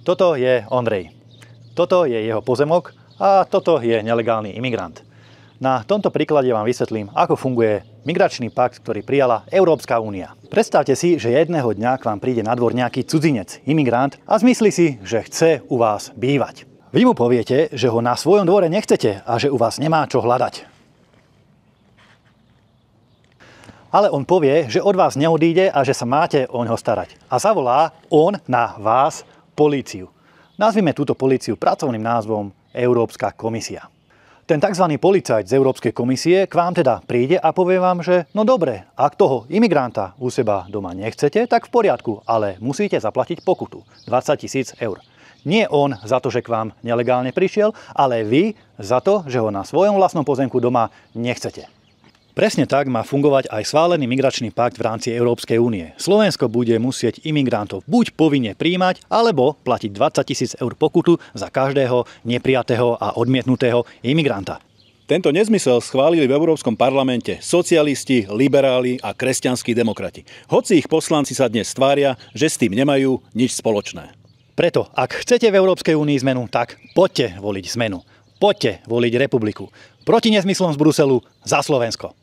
Toto je Ondrej. Toto je jeho pozemok a toto je nelegálny imigrant. Na tomto príklade vám vysvetlím, ako funguje migračný pakt, ktorý prijala Európska únia. Predstavte si, že jedného dňa k vám príde na dvor nejaký cudzinec, imigrant a zmyslí si, že chce u vás bývať. Vy mu poviete, že ho na svojom dvore nechcete a že u vás nemá čo hľadať. Ale on povie, že od vás neodíde a že sa máte o ňo starať. A zavolá on na vás políciu. Nazvime túto políciu pracovným názvom Európska komisia. Ten tzv. policajt z Európskej komisie k vám teda príde a povie vám, že no dobre, ak toho imigranta u seba doma nechcete, tak v poriadku, ale musíte zaplatiť pokutu 20 tisíc eur. Nie on za to, že k vám nelegálne prišiel, ale vy za to, že ho na svojom vlastnom pozemku doma nechcete. Presne tak má fungovať aj schválený migračný pakt v rámci Európskej únie. Slovensko bude musieť imigrantov buď povinne príjmať, alebo platiť 20 tisíc eur pokutu za každého neprijatého a odmietnutého imigranta. Tento nezmysel schválili v Európskom parlamente socialisti, liberáli a kresťanskí demokrati. Hoci ich poslanci sa dnes tvária, že s tým nemajú nič spoločné. Preto, ak chcete v Európskej únii zmenu, tak poďte voliť zmenu. Poďte voliť republiku. Proti nezmyslom z Bruselu za Slovensko.